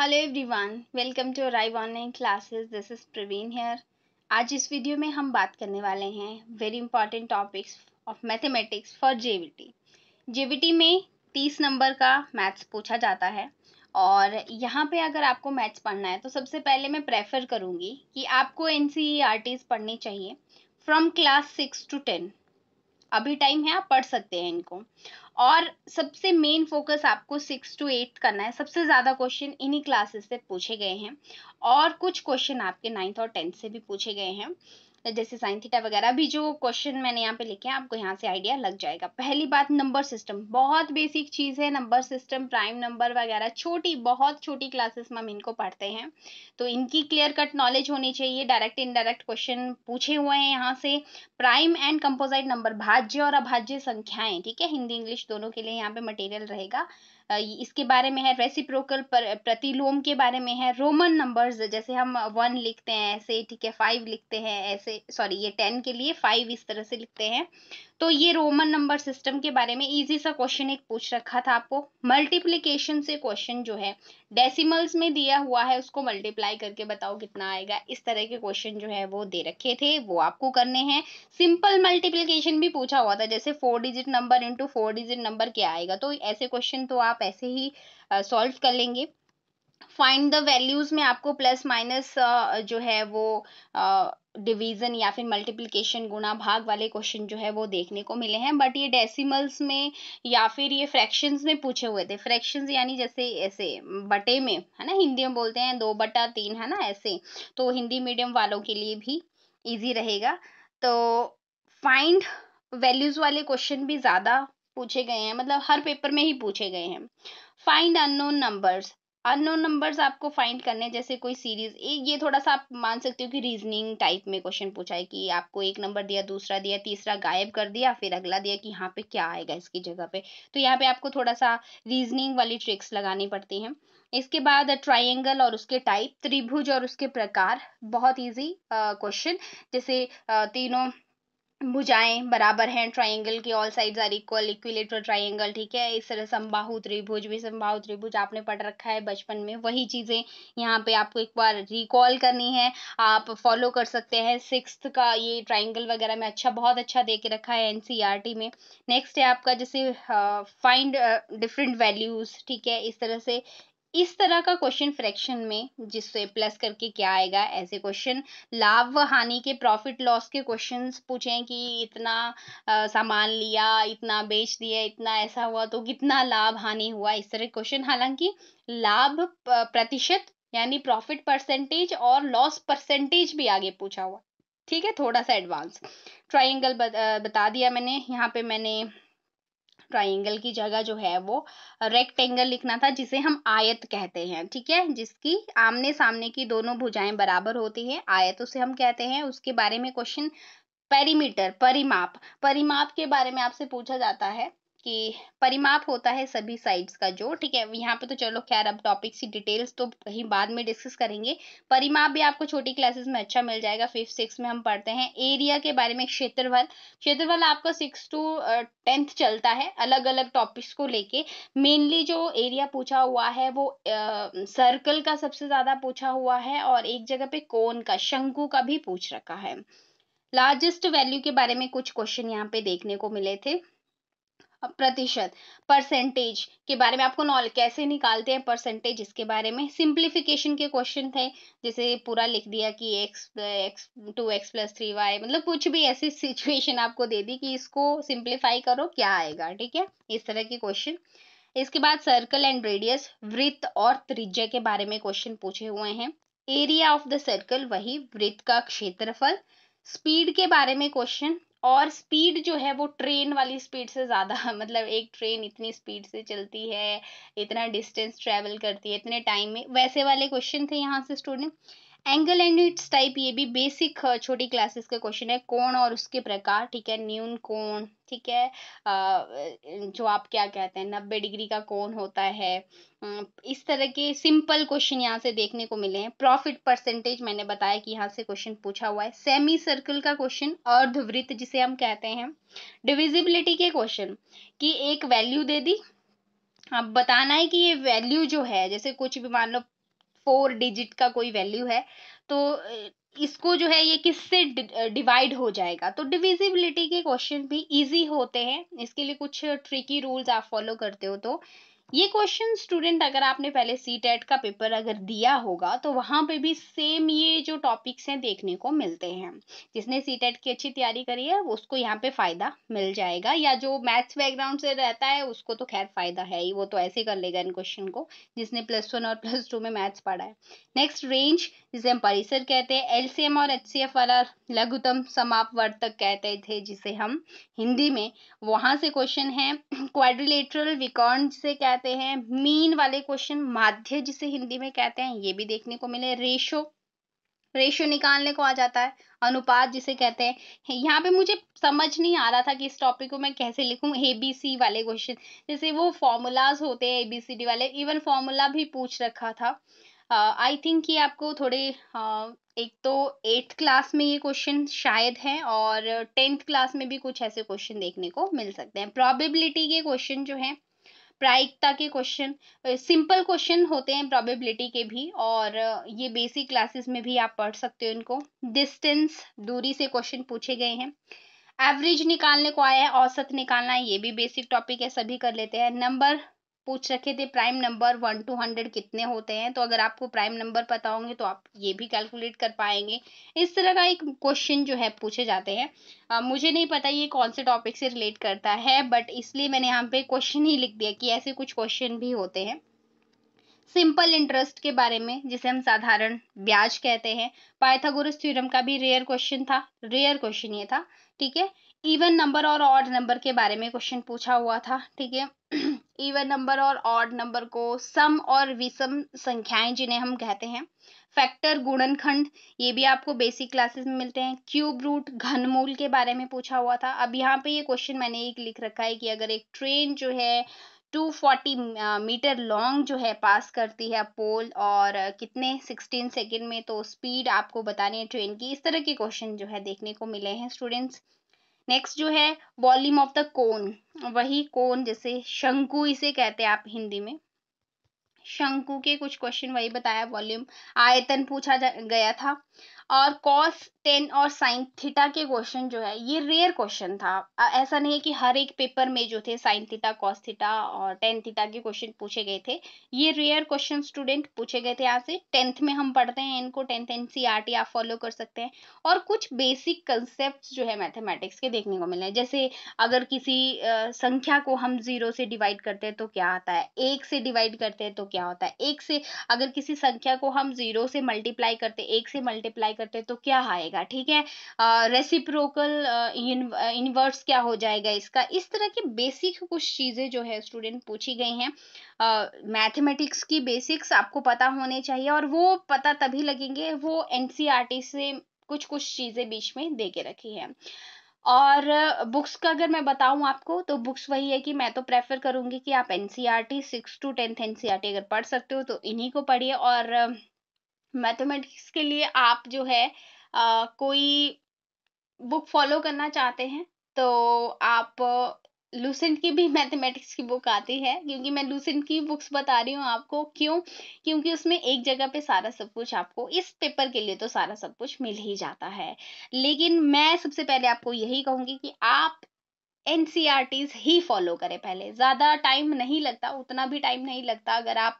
hello everyone welcome to arrive online classes this is Praveen here आज इस video में हम बात करने वाले हैं very important topics of mathematics for JBT JBT में तीस नंबर का मैथ्स पूछा जाता है और यहाँ पे अगर आपको मैथ्स पढ़ना है तो सबसे पहले मैं प्रेफर करूँगी कि आपको एन e e पढ़नी चाहिए from class six to ten अभी टाइम है आप पढ़ सकते हैं इनको और सबसे मेन फोकस आपको सिक्स टू एट्थ करना है सबसे ज़्यादा क्वेश्चन इन्हीं क्लासेस से पूछे गए हैं और कुछ क्वेश्चन आपके नाइन्थ और टेंथ से भी पूछे गए हैं जैसे साइन थीटा वगैरह भी जो क्वेश्चन मैंने यहाँ पे लिखे हैं आपको यहाँ से आइडिया लग जाएगा पहली बात नंबर सिस्टम बहुत बेसिक चीज़ है नंबर सिस्टम प्राइम नंबर वगैरह छोटी बहुत छोटी क्लासेस में हम इनको पढ़ते हैं तो इनकी क्लियर कट नॉलेज होनी चाहिए डायरेक्ट इनडायरेक्ट क्वेश्चन पूछे हुए हैं यहाँ से प्राइम एंड कंपोजाइट नंबर भाज्य और अभाज्य संख्याएं ठीक है हिंदी इंग्लिश दोनों के लिए यहाँ पे मटेरियल रहेगा इसके बारे में है रेसिप्रोकल प्रतिलोम के बारे में है रोमन नंबर्स जैसे हम वन लिखते हैं ऐसे ठीक है फाइव लिखते हैं ऐसे सॉरी ये टेन के लिए फाइव इस तरह से लिखते हैं तो ये रोमन नंबर सिस्टम के बारे में इजी सा क्वेश्चन एक पूछ रखा था आपको मल्टीप्लीकेशन से क्वेश्चन जो है डेसिमल्स में दिया हुआ है उसको मल्टीप्लाई करके बताओ कितना आएगा इस तरह के क्वेश्चन जो है वो दे रखे थे वो आपको करने हैं सिंपल मल्टीप्लीकेशन भी पूछा हुआ था जैसे four digit number into four digit number क्या आएगा तो ऐसे क्वेश्चन तो आप ऐसे ही सॉल्व कर लेंगे फाइंड द वैल्यूज में आपको प्लस माइनस जो है वो डिवीज़न या फिर मल्टीप्लिकेशन गुणा भाग वाले क्वेश्चन जो है वो देखने को मिले हैं बट ये डेसिमल्स में या फिर ये फ्रैक्शंस में पूछे हुए थे फ्रैक्शंस यानी जैसे ऐसे बटे में है ना हिंदी में बोलते हैं दो बटा तीन है ना ऐसे तो हिंदी मीडियम वालों के लिए भी ईजी रहेगा तो फाइंड वैल्यूज़ वाले क्वेश्चन भी ज़्यादा पूछे गए हैं मतलब हर पेपर में ही पूछे गए हैं find unknown numbers unknown numbers आपको फाइंड करने जैसे कोई सीरीज ये थोड़ा सा आप मान सकते हो कि रीजनिंग टाइप में क्वेश्चन पूछा है कि आपको एक नंबर दिया दूसरा दिया तीसरा गायब कर दिया फिर अगला दिया कि यहाँ पे क्या आएगा इसकी जगह पे तो यहाँ पे आपको थोड़ा सा रीजनिंग वाली ट्रिक्स लगानी पड़ती है इसके बाद ट्राइंगल और उसके टाइप त्रिभुज और उसके प्रकार बहुत ईजी क्वेश्चन जैसे तीनों भुजाएं बराबर हैं ट्राइंगल की all sides are equal equilateral triangle ठीक है इस तरह संबाहु त्रिभुज भी संबाहु त्रिभुज आपने पढ़ रखा है बचपन में वही चीज़ें यहाँ पे आपको एक बार रिकॉल करनी है आप फॉलो कर सकते हैं सिक्स का ये ट्राइंगल वगैरह में अच्छा बहुत अच्छा दे के रखा है एन e में नेक्स्ट है आपका जैसे फाइंड डिफरेंट वैल्यूज़ ठीक है इस तरह से इस तरह का क्वेश्चन फ्रैक्शन में जिससे प्लस करके क्या आएगा ऐसे क्वेश्चन लाभ हानि के प्रॉफिट लॉस के क्वेश्चंस पूछे कि इतना सामान लिया इतना बेच दिया इतना ऐसा हुआ तो कितना लाभ हानि हुआ इस तरह क्वेश्चन हालांकि लाभ प्रतिशत यानी प्रॉफिट परसेंटेज और लॉस परसेंटेज भी आगे पूछा हुआ ठीक है थोड़ा सा एडवांस ट्राइंगल बता दिया मैंने यहाँ पे मैंने ट्राइंगल की जगह जो है वो रेक्टेंगल लिखना था जिसे हम आयत कहते हैं ठीक है जिसकी आमने सामने की दोनों भुजाएं बराबर होती है आयत उसे हम कहते हैं उसके बारे में क्वेश्चन पेरीमीटर परिमाप परिमाप के बारे में आपसे पूछा जाता है कि परिमाप होता है सभी साइड्स का जो ठीक है यहाँ पे तो चलो खैर अब टॉपिक्स की डिटेल्स तो कहीं बाद में डिस्कस करेंगे परिमाप भी आपको छोटी क्लासेस में अच्छा मिल जाएगा फिफ्थ सिक्स में हम पढ़ते हैं एरिया के बारे में क्षेत्रफल क्षेत्रफल आपका सिक्स टू टेंथ चलता है अलग अलग टॉपिक्स को लेके मेनली जो एरिया पूछा हुआ है वो सर्कल uh, का सबसे ज़्यादा पूछा हुआ है और एक जगह पे कोन का शंकु का भी पूछ रखा है लार्जेस्ट वैल्यू के बारे में कुछ क्वेश्चन यहाँ पे देखने को मिले थे प्रतिशत परसेंटेज के बारे में आपको नॉल कैसे निकालते हैं परसेंटेज इसके बारे में सिंप्लीफिकेशन के क्वेश्चन थे जैसे पूरा लिख दिया कि X X two X plus three Y मतलब कुछ भी ऐसी सिचुएशन आपको दे दी कि इसको सिंप्लीफाई करो क्या आएगा ठीक है इस तरह के क्वेश्चन इसके बाद सर्कल एंड रेडियस वृत्त और त्रिज्या के बारे में क्वेश्चन पूछे हुए हैं एरिया ऑफ द सर्कल वही वृत्त का क्षेत्रफल स्पीड के बारे में क्वेश्चन और स्पीड जो है वो ट्रेन वाली स्पीड से ज़्यादा मतलब एक ट्रेन इतनी स्पीड से चलती है इतना डिस्टेंस ट्रेवल करती है इतने टाइम में वैसे वाले क्वेश्चन थे यहाँ से student angle and its type ये भी बेसिक uh, छोटी क्लासेस का क्वेश्चन है कोण और उसके प्रकार ठीक है न्यून कोण ठीक है uh, जो आप क्या कहते हैं नब्बे डिग्री का कोण होता है uh, इस तरह के सिंपल क्वेश्चन यहाँ से देखने को मिले हैं प्रॉफिट परसेंटेज मैंने बताया कि यहाँ से क्वेश्चन पूछा हुआ है सेमी सर्कल का क्वेश्चन अर्धवृत्त जिसे हम कहते हैं डिविजिबिलिटी के क्वेश्चन की एक वैल्यू दे दी अब बताना है कि ये वैल्यू जो है जैसे कुछ भी मान लो फोर डिजिट का कोई वैल्यू है तो इसको जो है ये किससे डिवाइड हो जाएगा तो डिविजिबिलिटी के क्वेश्चन भी इजी होते हैं इसके लिए कुछ ट्रिकी रूल्स आप फॉलो करते हो तो ये क्वेश्चन स्टूडेंट अगर आपने पहले सी टेट e का पेपर अगर दिया होगा तो वहाँ पे भी सेम ये जो टॉपिक्स हैं देखने को मिलते हैं जिसने सी टेट e की अच्छी तैयारी करी है उसको यहाँ पे फ़ायदा मिल जाएगा या जो मैथ्स बैकग्राउंड से रहता है उसको तो खैर फ़ायदा है ही वो तो ऐसे कर लेगा इन क्वेश्चन को जिसने प्लस वन और प्लस टू में मैथ्स पढ़ा है नेक्स्ट रेंज जिसे हम परिसर कहते हैं एम और एफ वाला लघुतम समाप वर्तक कहते थे जिसे हम हिंदी में वहाँ से क्वेश्चन है क्वाड्रिलेटरल विकॉर्न से कहते कहते हैं मीन वाले क्वेश्चन माध्य जिसे हिंदी में कहते हैं ये भी देखने को मिले रेशो रेशो निकालने को आ जाता है अनुपात जिसे कहते हैं यहाँ पे मुझे समझ नहीं आ रहा था कि इस टॉपिक को मैं कैसे लिखूं ए बी सी वाले क्वेश्चन जैसे वो फॉर्मूलाज होते हैं ए बी सी डी वाले इवन फॉर्मूला भी पूछ रखा था आई uh, थिंक कि आपको थोड़े uh, एक तो एट्थ क्लास में ये क्वेश्चन शायद है और टेंथ क्लास में भी कुछ ऐसे क्वेश्चन देखने को मिल सकते हैं प्रॉबेबिलिटी के क्वेश्चन जो हैं प्रायिकता के क्वेश्चन सिंपल क्वेश्चन होते हैं प्रोबेबिलिटी के भी और ये बेसिक क्लासेस में भी आप पढ़ सकते हो इनको डिस्टेंस दूरी से क्वेश्चन पूछे गए हैं एवरेज निकालने को आया है औसत निकालना है ये भी बेसिक टॉपिक है सभी कर लेते हैं नंबर पूछ रखे थे prime number one to hundred कितने होते हैं तो अगर आपको प्राइम नंबर पता होंगे तो आप ये भी कैलकुलेट कर पाएंगे इस तरह का एक क्वेश्चन जो है पूछे जाते हैं आ, मुझे नहीं पता ये कौन से टॉपिक से रिलेट करता है बट इसलिए मैंने यहाँ पे क्वेश्चन ही लिख दिया कि ऐसे कुछ क्वेश्चन भी होते हैं सिंपल इंटरेस्ट के बारे में जिसे हम साधारण ब्याज कहते हैं पाइथागोरस थ्योरम का भी रेयर क्वेश्चन था रेयर क्वेश्चन ये था ठीक है इवन नंबर और ऑड नंबर के बारे में क्वेश्चन पूछा हुआ था ठीक है इवन नंबर और ऑड नंबर को सम और विषम संख्याएं जिन्हें हम कहते हैं फैक्टर गुणनखंड ये भी आपको बेसिक क्लासेस में मिलते हैं क्यूब रूट घनमूल के बारे में पूछा हुआ था अब यहाँ पे ये क्वेश्चन मैंने एक लिख रखा है कि अगर एक ट्रेन जो है 240 मीटर लॉन्ग जो है पास करती है पोल और कितने 16 सेकंड में तो स्पीड आपको बतानी है ट्रेन की इस तरह के क्वेश्चन जो है देखने को मिले हैं स्टूडेंट्स नेक्स्ट जो है वॉल्यूम ऑफ द कोन वही कोन जैसे शंकु इसे कहते हैं आप हिंदी में शंकु के कुछ क्वेश्चन वही बताया वॉल्यूम आयतन पूछा गया था और कॉस टेन और साइन थीटा के क्वेश्चन जो है ये रेयर क्वेश्चन था ऐसा नहीं है कि हर एक पेपर में जो थे साइन थीटा कॉस थीटा और टेन थीटा के क्वेश्चन पूछे गए थे ये रेयर क्वेश्चन स्टूडेंट पूछे गए थे यहाँ से टेंथ में हम पढ़ते हैं इनको tenth N C R T आप फॉलो कर सकते हैं और कुछ बेसिक कंसेप्ट जो है मैथमेटिक्स के देखने को मिले हैं जैसे अगर किसी संख्या को हम जीरो से डिवाइड करते हैं तो क्या आता है एक से डिवाइड करते हैं तो क्या होता है एक से अगर किसी संख्या को हम जीरो से मल्टीप्लाई करते एक से मल्टीप्लाई करते तो क्या आएगा ठीक है रेसिप्रोकल इनवर्स क्या हो जाएगा इसका इस तरह की बेसिक कुछ चीज़ें जो है स्टूडेंट पूछी गई हैं मैथमेटिक्स की बेसिक्स आपको पता होने चाहिए और वो पता तभी लगेंगे वो एन e से कुछ कुछ चीज़ें बीच में दे के रखी है और बुक्स का अगर मैं बताऊं आपको तो बुक्स वही है कि मैं तो प्रेफर करूंगी कि आप N six to tenth N अगर पढ़ सकते हो तो इन्हीं को पढ़िए और मैथमेटिक्स के लिए आप जो है आ, कोई बुक फॉलो करना चाहते हैं तो आप लूसेंट की भी मैथमेटिक्स की बुक आती है क्योंकि मैं लूसेंट की बुक्स बता रही हूँ आपको क्यों क्योंकि उसमें एक जगह पे सारा सब कुछ आपको इस पेपर के लिए तो सारा सब कुछ मिल ही जाता है लेकिन मैं सबसे पहले आपको यही कहूँगी कि आप एन e ही फॉलो करें पहले ज़्यादा टाइम नहीं लगता उतना भी टाइम नहीं लगता अगर आप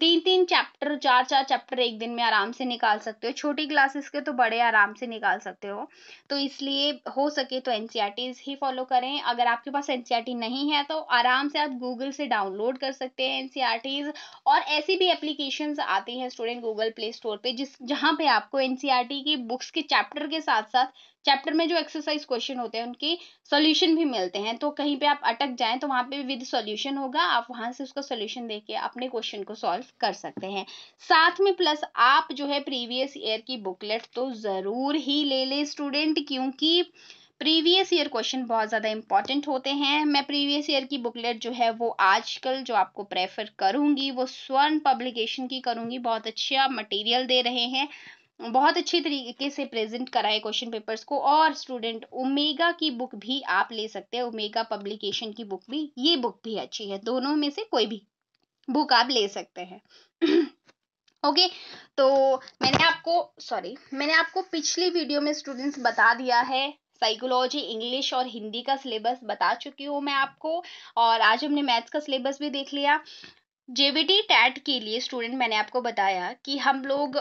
तीन तीन चैप्टर चार चार चैप्टर एक दिन में आराम से निकाल सकते हो छोटी क्लासेस के तो बड़े आराम से निकाल सकते हो तो इसलिए हो सके तो एन e ही फॉलो करें अगर आपके पास एन e नहीं है तो आराम से आप गूगल से डाउनलोड कर सकते हैं एन e और ऐसी भी एप्लीकेशन आती हैं स्टूडेंट गूगल प्ले स्टोर पे जिस जहाँ पे आपको एन की बुक्स के चैप्टर के साथ साथ चैप्टर में जो एक्सरसाइज क्वेश्चन होते हैं उनकी सॉल्यूशन भी मिलते हैं तो कहीं पे आप अटक जाएं तो वहां पे विद सॉल्यूशन होगा आप वहां से उसका सॉल्यूशन देके अपने क्वेश्चन को सॉल्व कर सकते हैं साथ में प्लस आप जो है प्रीवियस ईयर की बुकलेट तो ज़रूर ही ले ले स्टूडेंट क्योंकि प्रीवियस ईयर क्वेश्चन बहुत ज़्यादा इंपॉर्टेंट होते हैं मैं प्रीवियस ईयर की बुकलेट जो है वो आजकल जो आपको प्रेफर करूँगी वो स्वर्ण पब्लिकेशन की करूँगी बहुत अच्छा मटेरियल दे रहे हैं बहुत अच्छी तरीके से प्रेजेंट कराए क्वेश्चन पेपर्स को और स्टूडेंट ओमेगा की बुक भी आप ले सकते हैं ओमेगा पब्लिकेशन की बुक भी ये बुक भी अच्छी है दोनों में से कोई भी बुक आप ले सकते हैं ओके okay, तो मैंने आपको सॉरी मैंने आपको पिछली वीडियो में स्टूडेंट्स बता दिया है साइकोलॉजी इंग्लिश और हिंदी का सिलेबस बता चुकी हूँ मैं आपको और आज हमने मैथ्स का सिलेबस भी देख लिया जेबीटी टैट के लिए स्टूडेंट मैंने आपको बताया कि हम लोग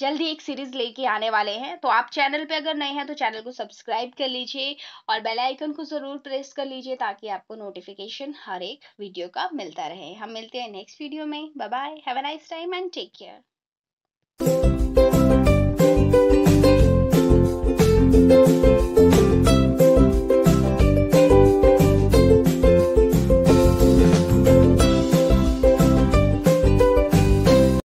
जल्द ही एक सीरीज लेके आने वाले हैं तो आप चैनल पे अगर नए हैं तो चैनल को सब्सक्राइब कर लीजिए और बेल आइकन को ज़रूर प्रेस कर लीजिए ताकि आपको नोटिफिकेशन हर एक वीडियो का मिलता रहे हम मिलते हैं नेक्स्ट वीडियो में bye bye have a nice time and take care